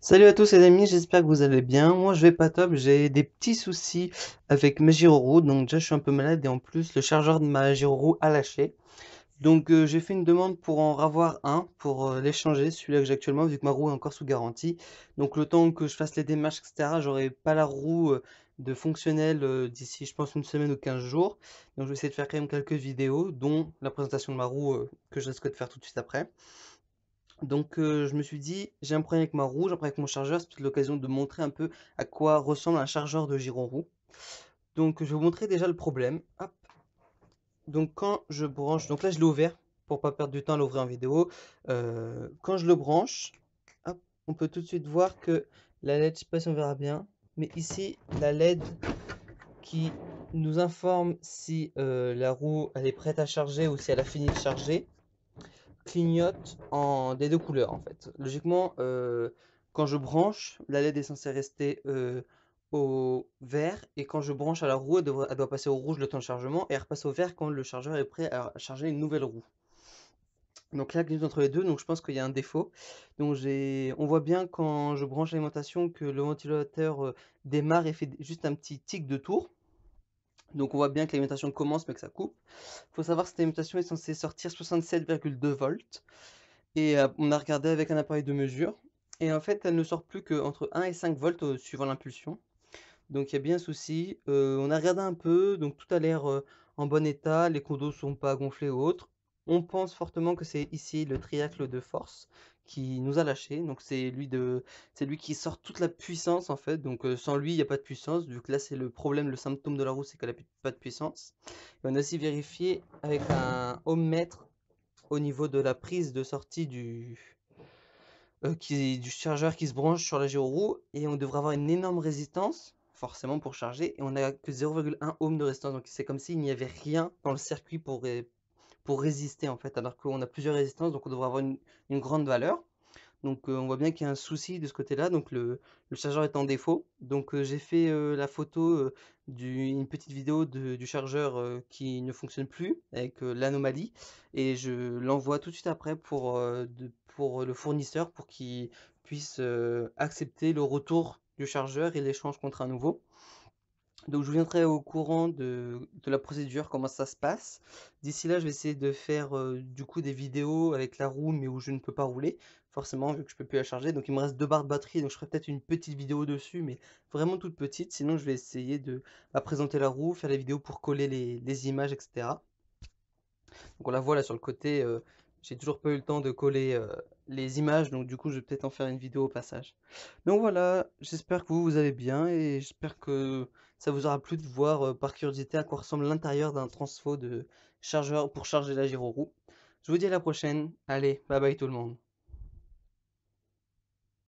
Salut à tous les amis, j'espère que vous allez bien. Moi je vais pas top, j'ai des petits soucis avec ma Giroro, donc déjà je suis un peu malade et en plus le chargeur de ma Giroro a lâché. Donc euh, j'ai fait une demande pour en avoir un, pour euh, l'échanger, celui-là que j'ai actuellement, vu que ma roue est encore sous garantie. Donc le temps que je fasse les démarches, etc., j'aurai pas la roue euh, de fonctionnel d'ici je pense une semaine ou 15 jours. Donc je vais essayer de faire quand même quelques vidéos, dont la présentation de ma roue que je risque de faire tout de suite après. Donc euh, je me suis dit, j'ai un problème avec ma roue, j'ai un problème avec mon chargeur, c'est peut-être l'occasion de montrer un peu à quoi ressemble un chargeur de giron roue. Donc je vais vous montrer déjà le problème. Donc quand je branche, donc là je l'ai ouvert pour pas perdre du temps à l'ouvrir en vidéo. Euh, quand je le branche, on peut tout de suite voir que la LED, je sais pas si on verra bien, mais ici la LED qui nous informe si euh, la roue elle est prête à charger ou si elle a fini de charger clignote en, des deux couleurs en fait. Logiquement, euh, quand je branche, la LED est censée rester euh, au vert et quand je branche à la roue, elle, doit passer au rouge le temps de chargement et elle repasse au vert quand le chargeur est prêt à charger une nouvelle roue. Donc là, entre les deux, donc je pense qu'il y a un défaut. Donc j'ai, on voit bien quand je branche l'alimentation que le ventilateur euh, démarre et fait juste un petit tic de tour. Donc on voit bien que l'alimentation commence mais que ça coupe. Il faut savoir que cette alimentation est censée sortir 67,2 volts. Et euh, on a regardé avec un appareil de mesure. Et en fait, elle ne sort plus qu'entre 1 et 5 volts euh, suivant l'impulsion. Donc il y a bien un souci. Euh, on a regardé un peu, donc tout a l'air en bon état, les condos sont pas gonflés ou autres. On pense fortement que c'est ici le triacle de force qui nous a lâché Donc c'est lui de, c'est lui qui sort toute la puissance en fait. Donc euh, sans lui, il n'y a pas de puissance. Vu que là, c'est le problème, le symptôme de la roue, c'est qu'elle n'a pas de puissance. on a aussi vérifié avec un ohmmètre au niveau de la prise de sortie du, euh, du chargeur qui se branche sur la gyroroue et on devrait avoir une énorme résistance forcément pour charger et on n'a que 0,1 ohm de résistance donc c'est comme s'il n'y avait rien dans le circuit pour, résister en fait, alors qu'on a plusieurs résistances, donc on devrait avoir une, grande valeur. Donc euh, on voit bien qu'il y a un souci de ce côté-là, donc le, chargeur est en défaut. Donc euh, j'ai fait euh, la photo d'une petite vidéo du chargeur qui ne fonctionne plus avec l'anomalie et je l'envoie tout de suite après pour, pour le fournisseur pour qu'il puisse accepter le retour du chargeur et l'échange contre un nouveau. Donc je vous viendrai au courant de, la procédure, comment ça se passe. D'ici là, je vais essayer de faire euh, du coup des vidéos avec la roue, mais où je ne peux pas rouler, forcément, vu que je peux plus la charger. Donc il me reste deux barres de batterie, donc je ferai peut-être une petite vidéo dessus, mais vraiment toute petite. Sinon, je vais essayer de bah, présenter la roue, faire la vidéos pour coller les, images, etc. Donc on la voit là sur le côté, euh, j'ai toujours pas eu le temps de coller euh, les images, donc du coup, je vais peut-être en faire une vidéo au passage. Donc voilà, j'espère que vous, vous allez bien et j'espère que ça vous aura plu de voir euh, par curiosité à quoi ressemble l'intérieur d'un transfo de chargeur pour charger la roue. Je vous dis à la prochaine. Allez, bye bye tout le monde.